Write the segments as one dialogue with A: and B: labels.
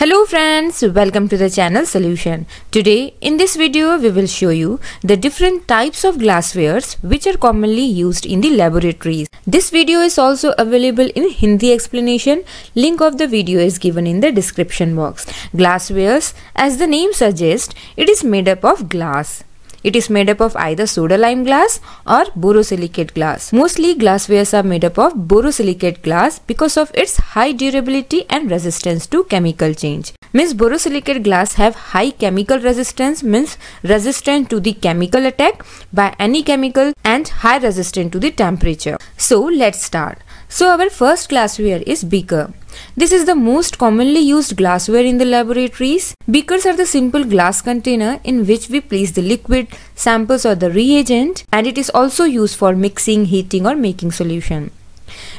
A: Hello friends, welcome to the channel Solution. Today in this video we will show you the different types of glasswares which are commonly used in the laboratories. This video is also available in Hindi explanation. Link of the video is given in the description box. Glasswares as the name suggests it is made up of glass. It is made up of either lime glass or borosilicate glass. Mostly glasswares are made up of borosilicate glass because of its high durability and resistance to chemical change. Means borosilicate glass have high chemical resistance means resistant to the chemical attack by any chemical and high resistant to the temperature. So let's start. So our first glassware is beaker. This is the most commonly used glassware in the laboratories. Beakers are the simple glass container in which we place the liquid, samples or the reagent and it is also used for mixing, heating or making solution.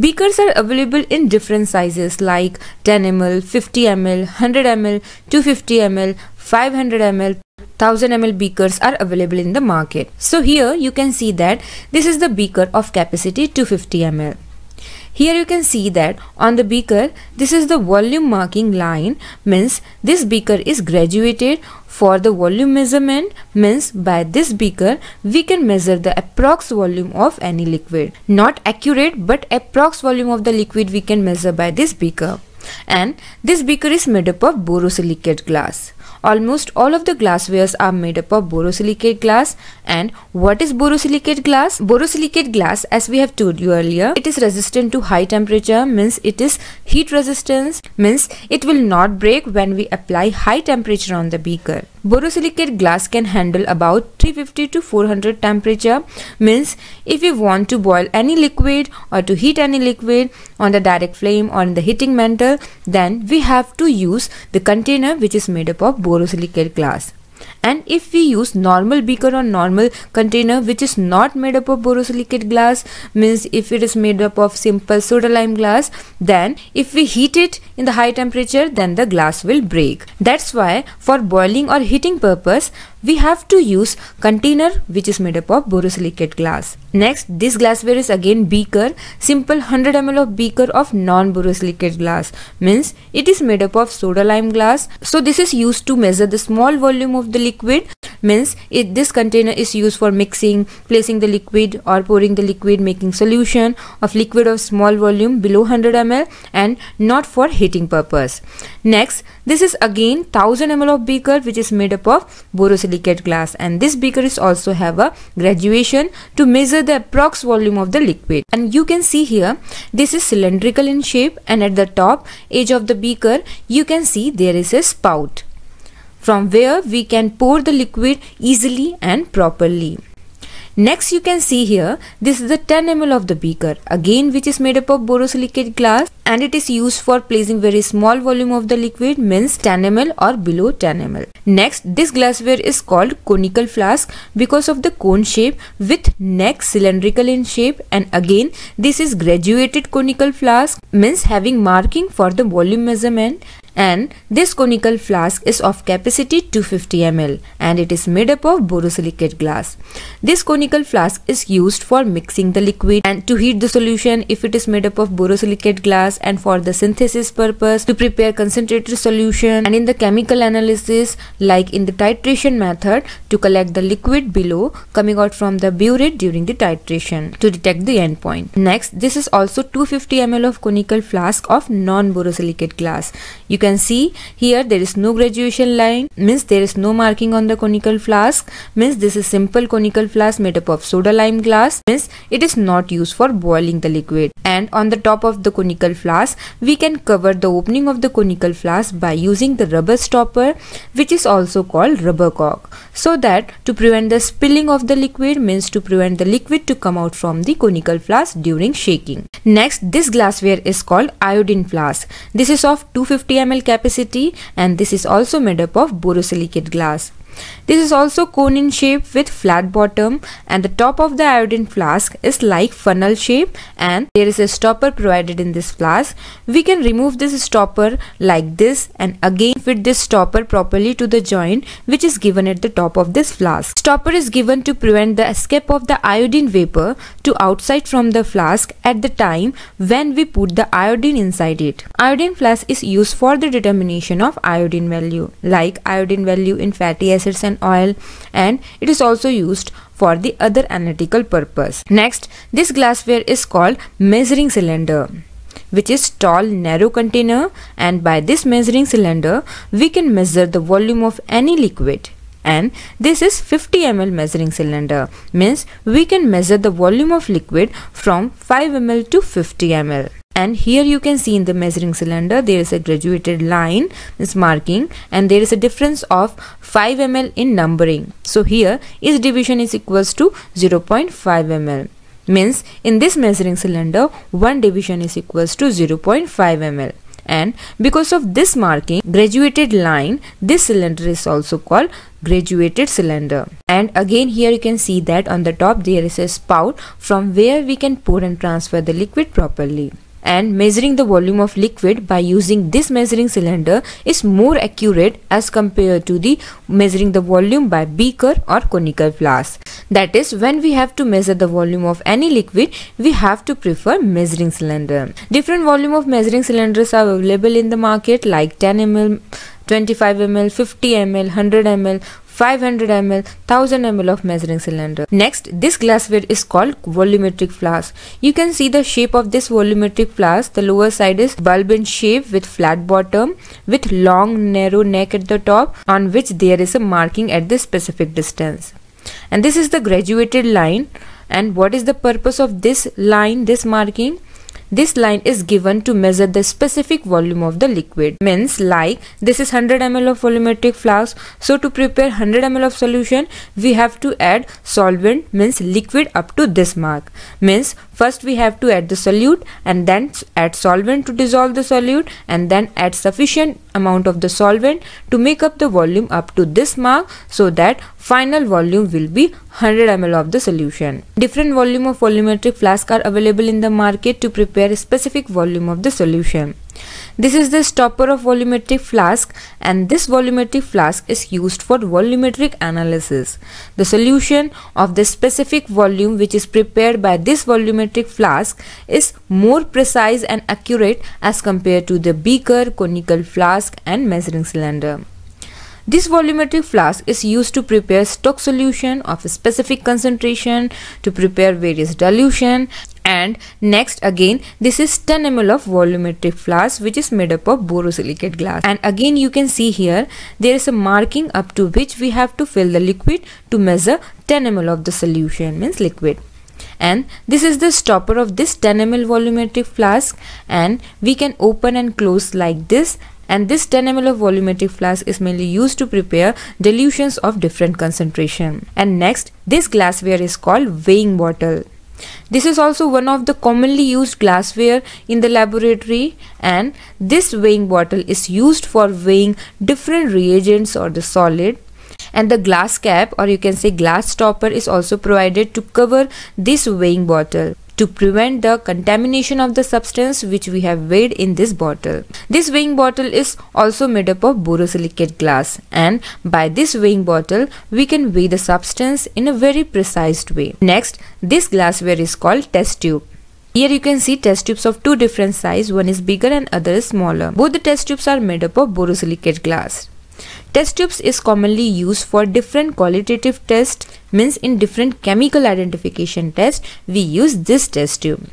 A: Beakers are available in different sizes like 10 ml, 50 ml, 100 ml, 250 ml, 500 ml, 1000 ml beakers are available in the market. So here you can see that this is the beaker of capacity 250 ml. Here you can see that on the beaker, this is the volume marking line means this beaker is graduated for the volume measurement means by this beaker we can measure the approx volume of any liquid. Not accurate but approx volume of the liquid we can measure by this beaker. And this beaker is made up of borosilicate glass. Almost all of the glasswares are made up of borosilicate glass and what is borosilicate glass? Borosilicate glass as we have told you earlier, it is resistant to high temperature means it is heat resistance means it will not break when we apply high temperature on the beaker borosilicate glass can handle about 350 to 400 temperature means if you want to boil any liquid or to heat any liquid on the direct flame or in the heating mantle then we have to use the container which is made up of borosilicate glass and if we use normal beaker or normal container which is not made up of borosilicate glass means if it is made up of simple soda lime glass then if we heat it in the high temperature then the glass will break that's why for boiling or heating purpose we have to use container which is made up of borosilicate glass. Next, this glassware is again beaker, simple 100 ml of beaker of non-borosilicate glass, means it is made up of soda lime glass. So this is used to measure the small volume of the liquid means it, this container is used for mixing placing the liquid or pouring the liquid making solution of liquid of small volume below 100 ml and not for heating purpose next this is again 1000 ml of beaker which is made up of borosilicate glass and this beaker is also have a graduation to measure the approx volume of the liquid and you can see here this is cylindrical in shape and at the top edge of the beaker you can see there is a spout from where we can pour the liquid easily and properly. Next you can see here, this is the 10 ml of the beaker, again which is made up of borosilicate glass and it is used for placing very small volume of the liquid means 10 ml or below 10 ml. Next this glassware is called conical flask because of the cone shape with neck cylindrical in shape and again this is graduated conical flask means having marking for the volume measurement and this conical flask is of capacity 250 ml and it is made up of borosilicate glass. This conical flask is used for mixing the liquid and to heat the solution if it is made up of borosilicate glass and for the synthesis purpose to prepare concentrated solution and in the chemical analysis like in the titration method to collect the liquid below coming out from the burette during the titration to detect the endpoint. Next, this is also 250 ml of conical flask of non-borosilicate glass. You can can see here there is no graduation line means there is no marking on the conical flask means this is simple conical flask made up of soda lime glass means it is not used for boiling the liquid and on the top of the conical flask we can cover the opening of the conical flask by using the rubber stopper which is also called rubber cork so that to prevent the spilling of the liquid means to prevent the liquid to come out from the conical flask during shaking. Next this glassware is called iodine flask. This is of 250 ml capacity and this is also made up of borosilicate glass. This is also cone in shape with flat bottom and the top of the iodine flask is like funnel shape and there is a stopper provided in this flask. We can remove this stopper like this and again fit this stopper properly to the joint which is given at the top of this flask. Stopper is given to prevent the escape of the iodine vapor to outside from the flask at the time when we put the iodine inside it. Iodine flask is used for the determination of iodine value like iodine value in fatty acid acids and oil and it is also used for the other analytical purpose. Next, this glassware is called measuring cylinder which is tall narrow container and by this measuring cylinder we can measure the volume of any liquid and this is 50 ml measuring cylinder means we can measure the volume of liquid from 5 ml to 50 ml and here you can see in the measuring cylinder there is a graduated line is marking and there is a difference of 5 ml in numbering so here each division is equals to 0.5 ml means in this measuring cylinder one division is equals to 0.5 ml and because of this marking graduated line this cylinder is also called graduated cylinder and again here you can see that on the top there is a spout from where we can pour and transfer the liquid properly and measuring the volume of liquid by using this measuring cylinder is more accurate as compared to the measuring the volume by beaker or conical flask. That is when we have to measure the volume of any liquid we have to prefer measuring cylinder. Different volume of measuring cylinders are available in the market like 10 ml 25 ml, 50 ml, 100 ml, 500 ml, 1000 ml of measuring cylinder. Next, this glassware is called volumetric flask. You can see the shape of this volumetric flask. The lower side is bulb in shape with flat bottom with long narrow neck at the top on which there is a marking at the specific distance. And this is the graduated line. And what is the purpose of this line, this marking? This line is given to measure the specific volume of the liquid. Means like this is 100 ml of volumetric flask. So to prepare 100 ml of solution, we have to add solvent means liquid up to this mark. Means first we have to add the solute and then add solvent to dissolve the solute and then add sufficient amount of the solvent to make up the volume up to this mark so that Final volume will be 100 ml of the solution. Different volume of volumetric flask are available in the market to prepare specific volume of the solution. This is the stopper of volumetric flask and this volumetric flask is used for volumetric analysis. The solution of the specific volume which is prepared by this volumetric flask is more precise and accurate as compared to the beaker, conical flask and measuring cylinder. This volumetric flask is used to prepare stock solution of a specific concentration, to prepare various dilution and next again this is 10 ml of volumetric flask which is made up of borosilicate glass and again you can see here there is a marking up to which we have to fill the liquid to measure 10 ml of the solution means liquid and this is the stopper of this 10 ml volumetric flask and we can open and close like this and this 10 ml of volumetric flask is mainly used to prepare dilutions of different concentration. And next, this glassware is called weighing bottle. This is also one of the commonly used glassware in the laboratory and this weighing bottle is used for weighing different reagents or the solid and the glass cap or you can say glass stopper is also provided to cover this weighing bottle to prevent the contamination of the substance which we have weighed in this bottle. This weighing bottle is also made up of borosilicate glass and by this weighing bottle we can weigh the substance in a very precise way. Next, this glassware is called test tube. Here you can see test tubes of two different size, one is bigger and other is smaller. Both the test tubes are made up of borosilicate glass. Test tubes is commonly used for different qualitative tests means in different chemical identification tests we use this test tube.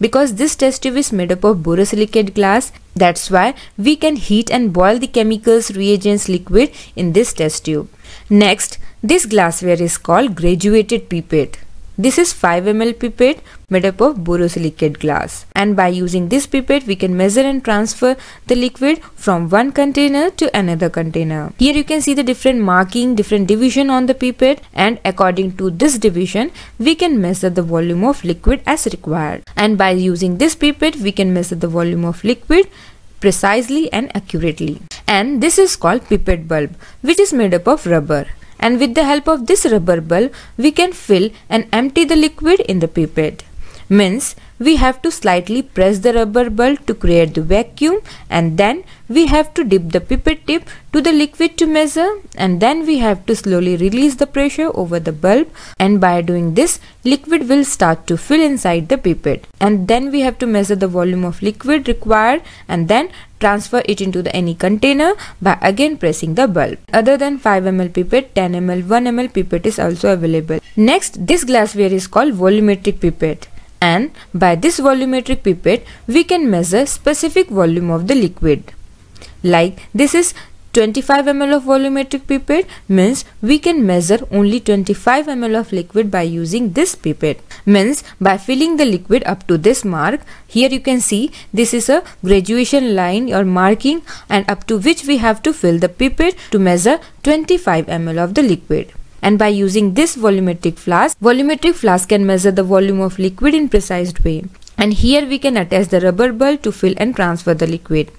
A: Because this test tube is made up of borosilicate glass that's why we can heat and boil the chemicals reagents liquid in this test tube. Next this glassware is called graduated pipette. This is 5 ml pipette made up of borosilicate glass. And by using this pipette, we can measure and transfer the liquid from one container to another container. Here you can see the different marking, different division on the pipette and according to this division, we can measure the volume of liquid as required. And by using this pipette, we can measure the volume of liquid precisely and accurately. And this is called pipette bulb, which is made up of rubber and with the help of this rubber bulb we can fill and empty the liquid in the pipette means we have to slightly press the rubber bulb to create the vacuum and then we have to dip the pipette tip to the liquid to measure and then we have to slowly release the pressure over the bulb and by doing this liquid will start to fill inside the pipette and then we have to measure the volume of liquid required and then transfer it into the any container by again pressing the bulb. Other than 5 ml pipette, 10 ml, 1 ml pipette is also available. Next, this glassware is called volumetric pipette and by this volumetric pipette we can measure specific volume of the liquid. Like this is 25 ml of volumetric pipette means we can measure only 25 ml of liquid by using this pipette. Means by filling the liquid up to this mark, here you can see this is a graduation line or marking and up to which we have to fill the pipette to measure 25 ml of the liquid and by using this volumetric flask, volumetric flask can measure the volume of liquid in precise way. And here we can attach the rubber ball to fill and transfer the liquid.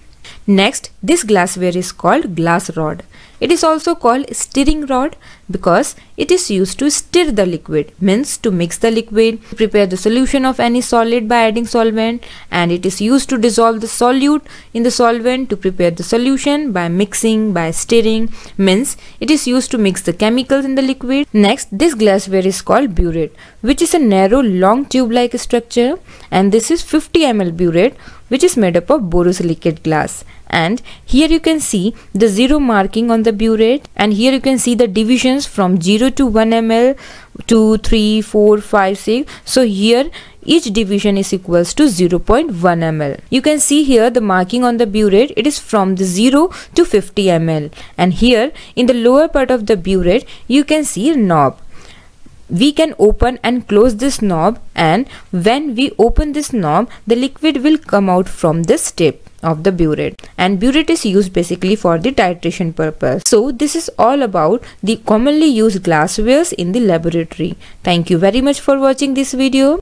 A: Next, this glassware is called glass rod. It is also called stirring rod because it is used to stir the liquid, means to mix the liquid, prepare the solution of any solid by adding solvent and it is used to dissolve the solute in the solvent to prepare the solution by mixing, by stirring, means it is used to mix the chemicals in the liquid. Next, this glassware is called burette which is a narrow long tube-like structure and this is 50 ml burette which is made up of borosilicate glass and here you can see the zero marking on the burette and here you can see the divisions from 0 to 1 ml 2 3 4 5 6 so here each division is equals to 0.1 ml you can see here the marking on the burette it is from the 0 to 50 ml and here in the lower part of the burette you can see a knob we can open and close this knob and when we open this knob the liquid will come out from this tip of the burette and burette is used basically for the titration purpose. So this is all about the commonly used glasswares in the laboratory. Thank you very much for watching this video.